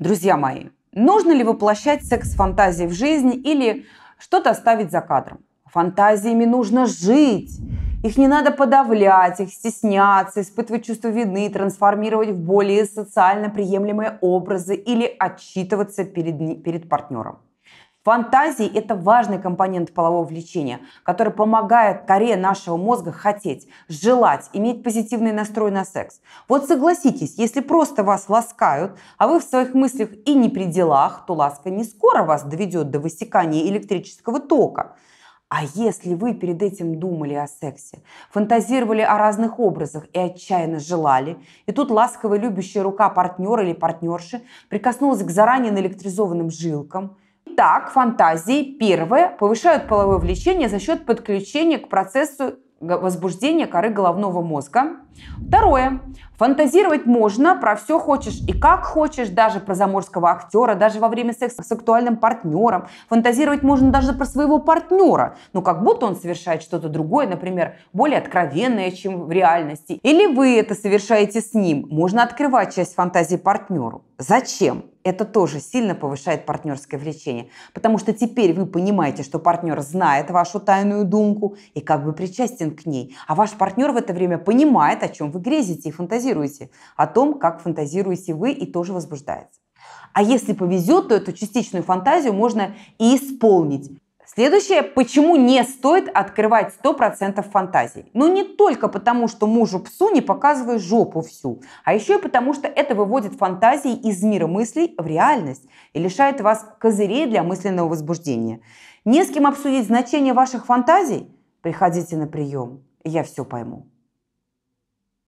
Друзья мои, нужно ли воплощать секс-фантазии в жизнь или что-то оставить за кадром? Фантазиями нужно жить. Их не надо подавлять, их стесняться, испытывать чувство вины, трансформировать в более социально приемлемые образы или отчитываться перед, перед партнером. Фантазии – это важный компонент полового влечения, который помогает коре нашего мозга хотеть, желать, иметь позитивный настрой на секс. Вот согласитесь, если просто вас ласкают, а вы в своих мыслях и не при делах, то ласка не скоро вас доведет до высекания электрического тока. А если вы перед этим думали о сексе, фантазировали о разных образах и отчаянно желали, и тут ласковая любящая рука партнера или партнерши прикоснулась к заранее наэлектризованным жилкам – Итак, фантазии первое повышают половое влечение за счет подключения к процессу возбуждение коры головного мозга. Второе. Фантазировать можно про все хочешь и как хочешь, даже про заморского актера, даже во время секса с сексуальным партнером. Фантазировать можно даже про своего партнера, но как будто он совершает что-то другое, например, более откровенное, чем в реальности. Или вы это совершаете с ним. Можно открывать часть фантазии партнеру. Зачем? это тоже сильно повышает партнерское влечение, потому что теперь вы понимаете, что партнер знает вашу тайную думку и как бы причастен к ней, а ваш партнер в это время понимает, о чем вы грезите и фантазируете, о том, как фантазируете вы и тоже возбуждается. А если повезет, то эту частичную фантазию можно и исполнить. Следующее, почему не стоит открывать 100% фантазий. Ну не только потому, что мужу-псу не показывай жопу всю, а еще и потому, что это выводит фантазии из мира мыслей в реальность и лишает вас козырей для мысленного возбуждения. Не с кем обсудить значение ваших фантазий – Приходите на прием, я все пойму.